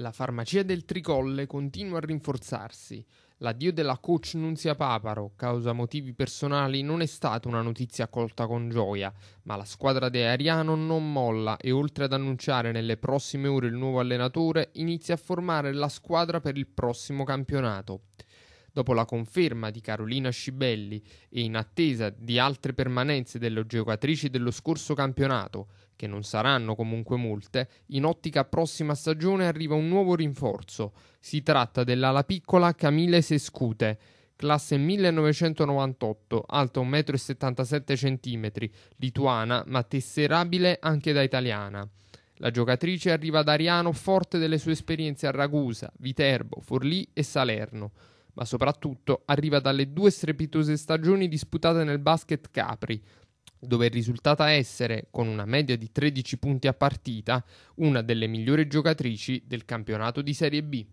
La farmacia del Tricolle continua a rinforzarsi. L'addio della coach Nunzia Paparo, causa motivi personali, non è stata una notizia accolta con gioia, ma la squadra di Ariano non molla e oltre ad annunciare nelle prossime ore il nuovo allenatore, inizia a formare la squadra per il prossimo campionato dopo la conferma di Carolina Scibelli e in attesa di altre permanenze delle giocatrici dello scorso campionato, che non saranno comunque molte, in ottica prossima stagione arriva un nuovo rinforzo. Si tratta dell'ala piccola Camille Sescute, classe 1998, alta 1,77 m, lituana ma tesserabile anche da italiana. La giocatrice arriva ad Ariano forte delle sue esperienze a Ragusa, Viterbo, Forlì e Salerno ma soprattutto arriva dalle due strepitose stagioni disputate nel basket Capri, dove è risultata essere, con una media di 13 punti a partita, una delle migliori giocatrici del campionato di Serie B.